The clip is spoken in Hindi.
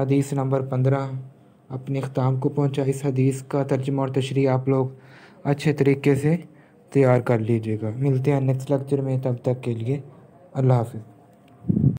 हदीस नंबर पंद्रह अपने अख्ताम को पहुँचा इस हदीस का तर्जमा और तशरी आप लोग अच्छे तरीके से तैयार कर लीजिएगा मिलते हैं नेक्स्ट लेक्चर में तब तक के लिए अल्लाह हाफिज़